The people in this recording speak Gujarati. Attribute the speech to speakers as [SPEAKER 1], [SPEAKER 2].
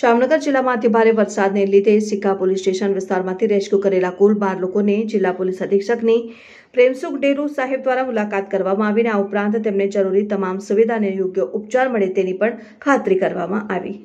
[SPEAKER 1] જામનગર જિલ્લામાં અતિ ભારે વરસાદને લીધે સિક્કા પોલીસ સ્ટેશન વિસ્તારમાંથી રેસ્ક્યુ કરેલા કુલ બાર લોકોને જિલ્લા પોલીસ અધિક્ષકની પ્રેમસુખ ડેરુ સાહેબ દ્વારા મુલાકાત કરવામાં આવીને આ ઉપરાંત તેમને જરૂરી તમામ સુવિધા અને યોગ્ય ઉપચાર મળે તેની પણ ખાતરી કરવામાં આવી